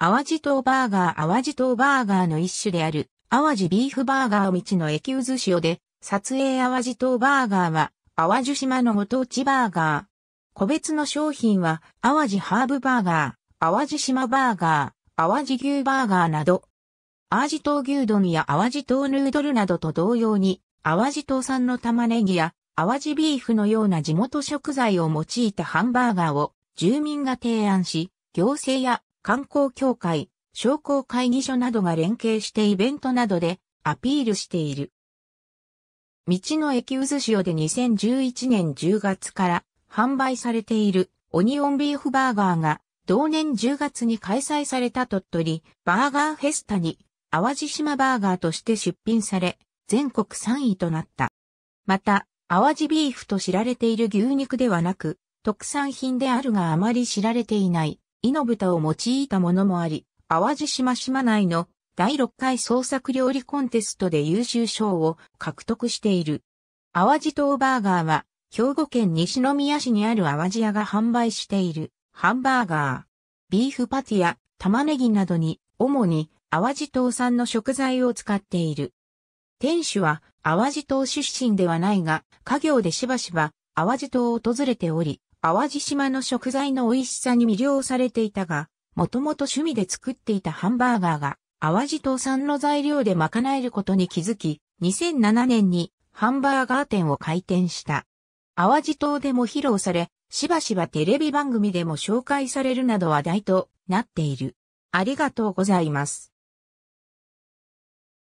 淡路島バーガー淡路島バーガーの一種である、淡路ビーフバーガーを道の駅渦潮で、撮影淡路島バーガーは、淡路島のご当地バーガー。個別の商品は、淡路ハーブバーガー、淡路島バーガー、淡路牛バーガーなど、淡路島牛丼や淡路島ヌードルなどと同様に、淡路島産の玉ねぎや、淡路ビーフのような地元食材を用いたハンバーガーを住民が提案し、行政や観光協会、商工会議所などが連携してイベントなどでアピールしている。道の駅渦潮で2011年10月から販売されているオニオンビーフバーガーが同年10月に開催された鳥取バーガーフェスタに淡路島バーガーとして出品され全国3位となった。また、淡路ビーフと知られている牛肉ではなく特産品であるがあまり知られていないイノブタを用いたものもあり、淡路島島内の第6回創作料理コンテストで優秀賞を獲得している。淡路島バーガーは、兵庫県西宮市にある淡路屋が販売しているハンバーガー。ビーフパティや玉ねぎなどに、主に淡路島産の食材を使っている。店主は淡路島出身ではないが、家業でしばしば淡路島を訪れており、淡路島の食材の美味しさに魅了されていたが、もともと趣味で作っていたハンバーガーが、淡路島産の材料で賄えることに気づき、2007年にハンバーガー店を開店した。淡路島でも披露され、しばしばテレビ番組でも紹介されるなど話題となっている。ありがとうございます。